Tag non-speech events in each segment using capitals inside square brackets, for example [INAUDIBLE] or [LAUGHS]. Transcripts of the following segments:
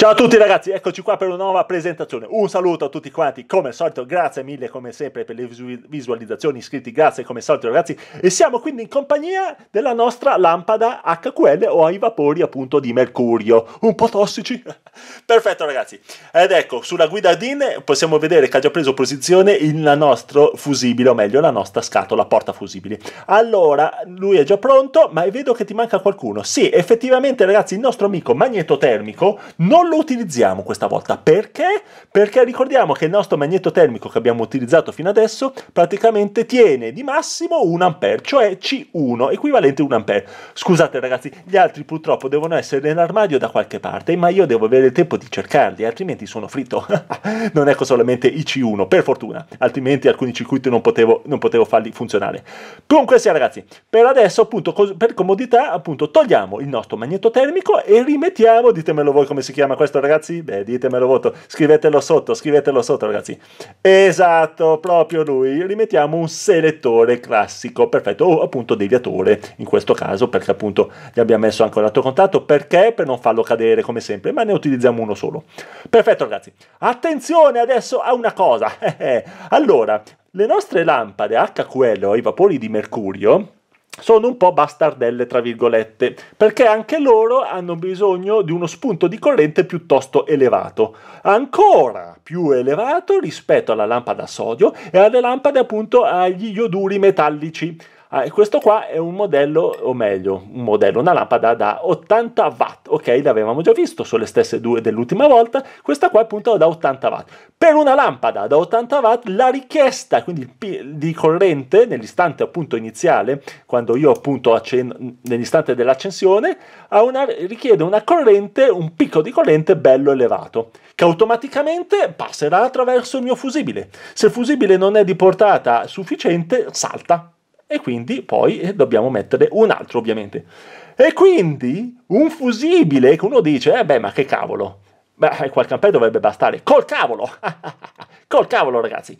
Ciao a tutti ragazzi, eccoci qua per una nuova presentazione. Un saluto a tutti quanti, come al solito, grazie mille come sempre per le visualizzazioni, iscritti, grazie come al solito ragazzi. E siamo quindi in compagnia della nostra lampada HQL o ai vapori appunto di mercurio, un po' tossici. [LAUGHS] Perfetto ragazzi, ed ecco, sulla guida DIN possiamo vedere che ha già preso posizione il nostro fusibile, o meglio la nostra scatola porta fusibili. Allora, lui è già pronto, ma vedo che ti manca qualcuno. Sì, effettivamente ragazzi, il nostro amico magnetotermico non lo utilizziamo questa volta. Perché? Perché ricordiamo che il nostro magneto termico che abbiamo utilizzato fino adesso praticamente tiene di massimo 1 ampere, cioè C1, equivalente a 1 ampere. Scusate ragazzi, gli altri purtroppo devono essere nell'armadio da qualche parte, ma io devo avere il tempo di cercarli, altrimenti sono fritto. [LAUGHS] non ecco solamente i C1, per fortuna, altrimenti alcuni circuiti non potevo, non potevo farli funzionare. Comunque sia ragazzi, per adesso appunto per comodità appunto togliamo il nostro magneto termico e rimettiamo, ditemelo voi come si chiama questo ragazzi? Beh, ditemelo voto, scrivetelo sotto, scrivetelo sotto ragazzi. Esatto, proprio lui. Rimettiamo un selettore classico, perfetto, o appunto deviatore in questo caso, perché appunto gli abbiamo messo anche un altro contatto, perché? Per non farlo cadere come sempre, ma ne utilizziamo uno solo. Perfetto ragazzi, attenzione adesso a una cosa. [LAUGHS] Eh, eh. allora, le nostre lampade HQL o i vapori di mercurio sono un po' bastardelle, tra virgolette, perché anche loro hanno bisogno di uno spunto di corrente piuttosto elevato, ancora più elevato rispetto alla lampada a sodio e alle lampade appunto agli ioduri metallici. Ah, e questo qua è un modello, o meglio, un modello, una lampada da 80 watt, ok, l'avevamo già visto, sono le stesse due dell'ultima volta, questa qua è appunto da 80 watt. Per una lampada da 80 watt la richiesta, quindi di corrente nell'istante appunto iniziale, quando io appunto accendo, nell'istante dell'accensione, una, richiede una corrente, un picco di corrente bello elevato, che automaticamente passerà attraverso il mio fusibile. Se il fusibile non è di portata sufficiente, salta e quindi poi eh, dobbiamo metterne un altro ovviamente. E quindi un fusibile che uno dice, eh beh ma che cavolo, beh eh, quel campione dovrebbe bastare, col cavolo, [LAUGHS] col cavolo ragazzi.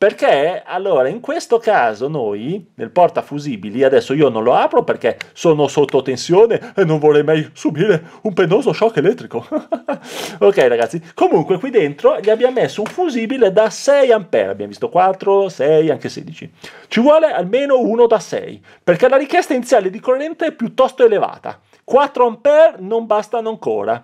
Perché allora in questo caso noi nel portafusibili, adesso io non lo apro perché sono sotto tensione e non vorrei mai subire un penoso shock elettrico. [LAUGHS] ok ragazzi, comunque qui dentro gli abbiamo messo un fusibile da 6 ampere, abbiamo visto 4, 6, anche 16. Ci vuole almeno uno da 6 perché la richiesta iniziale di corrente è piuttosto elevata. 4 ampere non bastano ancora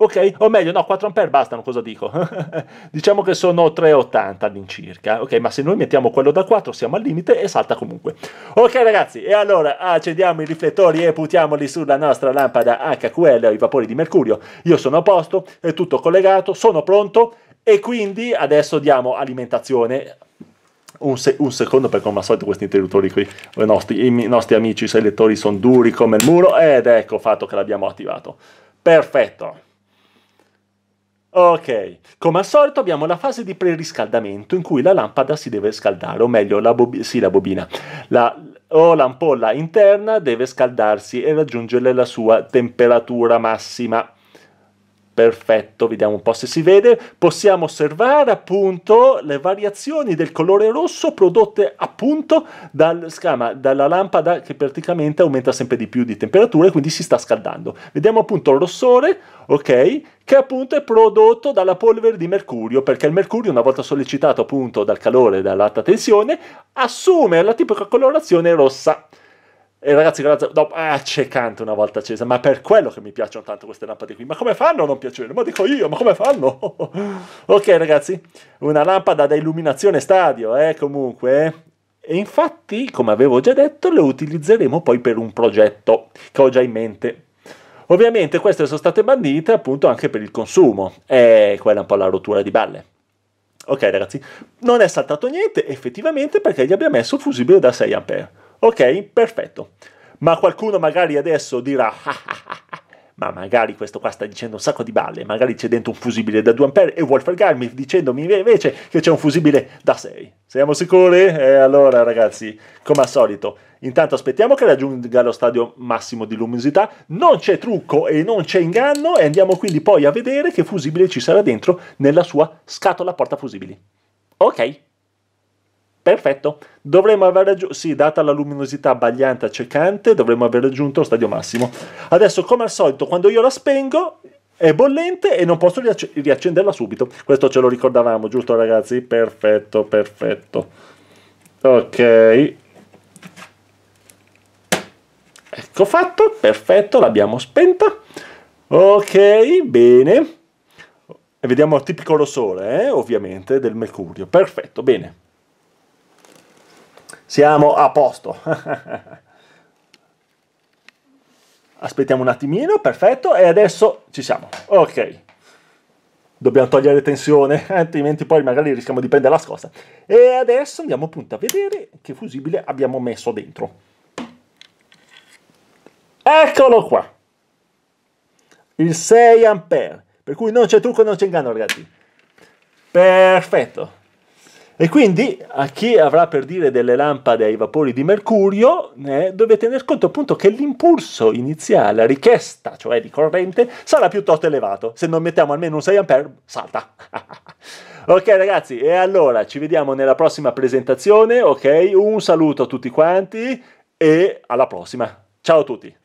ok? O meglio, no, 4 A bastano, cosa dico? [LAUGHS] diciamo che sono 3,80 all'incirca, ok? Ma se noi mettiamo quello da 4 siamo al limite e salta comunque. Ok ragazzi, e allora accendiamo i riflettori e putiamoli sulla nostra lampada HQL ai vapori di mercurio. Io sono a posto, è tutto collegato, sono pronto e quindi adesso diamo alimentazione un, se un, secondo perché come al solito questi interruttori qui i nostri, i nostri amici selettori sono duri come il muro ed ecco fatto che l'abbiamo attivato perfetto Ok, come al solito abbiamo la fase di preriscaldamento in cui la lampada si deve scaldare, o meglio, la, bob- sì, la bobina, la, o l'ampolla interna deve scaldarsi e raggiungere la sua temperatura massima. Perfetto, vediamo un po' se si vede. Possiamo osservare appunto le variazioni del colore rosso prodotte appunto dal, scama, dalla lampada che praticamente aumenta sempre di più di temperatura e quindi si sta scaldando. Vediamo appunto il rossore, ok, che appunto è prodotto dalla polvere di mercurio, perché il mercurio una volta sollecitato appunto dal calore e dall'alta tensione assume la tipica colorazione rossa. E ragazzi, guardate, no, accecante una volta accesa, ma per quello che mi piacciono tanto queste lampade qui. Ma come fanno a non piacere? Ma dico io, ma come fanno? [LAUGHS] ok, ragazzi, una lampada da illuminazione stadio, eh, comunque. E infatti, come avevo già detto, le utilizzeremo poi per un progetto che ho già in mente. Ovviamente queste sono state bandite appunto anche per il consumo. E quella è un po' la rottura di balle. Ok ragazzi, non è saltato niente effettivamente perché gli abbia messo il fusibile da 6A. Ok, perfetto. Ma qualcuno magari adesso dirà, ah, ah, ah, ma magari questo qua sta dicendo un sacco di balle, magari c'è dentro un fusibile da 2A e vuol fregarmi dicendomi invece che c'è un fusibile da 6. Siamo sicuri? E eh, allora ragazzi, come al solito, intanto aspettiamo che raggiunga lo stadio massimo di luminosità, non c'è trucco e non c'è inganno e andiamo quindi poi a vedere che fusibile ci sarà dentro nella sua scatola porta fusibili. Ok. Perfetto, dovremmo aver raggiunto, sì, data la luminosità bagliante accecante, dovremmo aver raggiunto lo stadio massimo. Adesso, come al solito, quando io la spengo, è bollente e non posso riacc- riaccenderla subito. Questo ce lo ricordavamo, giusto ragazzi? Perfetto, perfetto. Ok. Ecco fatto, perfetto, l'abbiamo spenta. Ok, bene. E vediamo il tipico rossore, eh, ovviamente, del mercurio. Perfetto, bene siamo a posto. [LAUGHS] Aspettiamo un attimino, perfetto, e adesso ci siamo. Ok. Dobbiamo togliere tensione, [LAUGHS] altrimenti poi magari rischiamo di prendere la scossa. E adesso andiamo appunto a vedere che fusibile abbiamo messo dentro. Eccolo qua. Il 6 A. Per cui non c'è trucco, non c'è inganno, ragazzi. Perfetto. E quindi a chi avrà per dire delle lampade ai vapori di mercurio, eh, dovete tener conto appunto che l'impulso iniziale, la richiesta, cioè di corrente, sarà piuttosto elevato. Se non mettiamo almeno un 6A, salta. [LAUGHS] ok ragazzi, e allora ci vediamo nella prossima presentazione, ok? Un saluto a tutti quanti e alla prossima. Ciao a tutti!